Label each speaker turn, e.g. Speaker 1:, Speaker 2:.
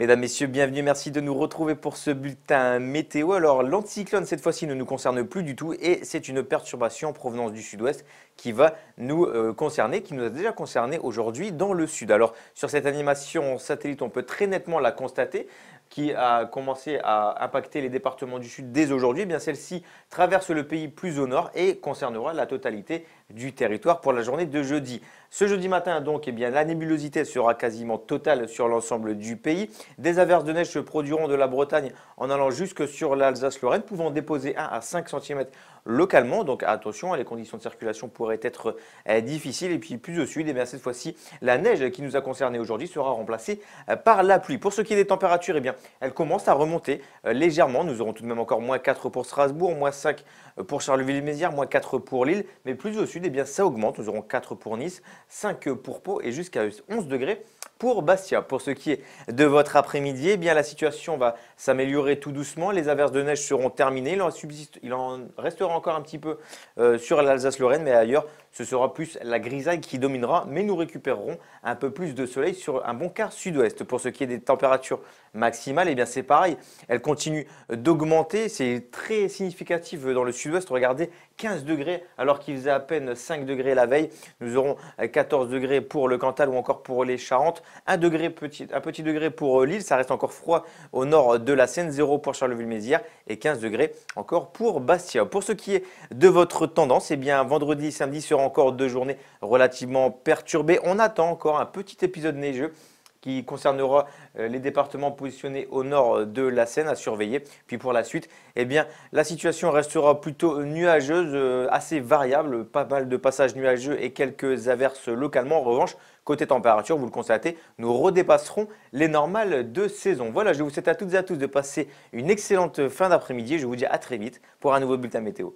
Speaker 1: Mesdames, Messieurs, bienvenue. Merci de nous retrouver pour ce bulletin météo. Alors, l'anticyclone, cette fois-ci, ne nous concerne plus du tout et c'est une perturbation en provenance du sud-ouest qui va nous euh, concerner, qui nous a déjà concerné aujourd'hui dans le sud. Alors, sur cette animation satellite, on peut très nettement la constater qui a commencé à impacter les départements du Sud dès aujourd'hui, eh bien celle-ci traverse le pays plus au nord et concernera la totalité du territoire pour la journée de jeudi. Ce jeudi matin, donc, et eh bien, la nébulosité sera quasiment totale sur l'ensemble du pays. Des averses de neige se produiront de la Bretagne en allant jusque sur l'Alsace-Lorraine, pouvant déposer 1 à 5 cm localement. Donc attention, hein, les conditions de circulation pourraient être euh, difficiles. Et puis plus au sud, eh bien, cette fois-ci, la neige qui nous a concernés aujourd'hui sera remplacée euh, par la pluie. Pour ce qui est des températures, et bien, elle commence à remonter euh, légèrement. Nous aurons tout de même encore moins 4 pour Strasbourg, moins 5 euh, pour Charleville-Mézières, moins 4 pour Lille. Mais plus au sud, et eh bien, ça augmente. Nous aurons 4 pour Nice, 5 pour Pau et jusqu'à 11 degrés pour Bastia. Pour ce qui est de votre après-midi, eh bien, la situation va s'améliorer tout doucement. Les averses de neige seront terminées. Il en, restera encore un petit peu euh, sur l'Alsace-Lorraine, mais ailleurs, ce sera plus la grisaille qui dominera, mais nous récupérerons un peu plus de soleil sur un bon quart sud-ouest. Pour ce qui est des températures maximales, eh bien c'est pareil, elles continuent d'augmenter, c'est très significatif dans le sud-ouest, regardez 15 degrés alors qu'il faisait à peine 5 degrés la veille, nous aurons 14 degrés pour le Cantal ou encore pour les Charentes, Un degré petit, un petit degré pour euh, Lille, ça reste encore froid au nord de la Seine, 0 pour Charleville-Mézières et 15 degrés encore pour Bastia. Pour ce qui est de votre tendance, et eh bien vendredi samedi seront encore deux journées relativement perturbées. On attend encore un petit épisode neigeux qui concernera euh, les départements positionnés au nord de la Seine à surveiller. Puis pour la suite, eh bien, la situation restera plutôt nuageuse, euh, assez variable, pas mal de passages nuageux et quelques averses localement. En revanche, côté température, vous le constatez, nous redépasserons les normales de saison. Voilà, je vous souhaite à toutes et à tous de passer une excellente fin d'après-midi. Je vous dis à très vite pour un nouveau bulletin météo.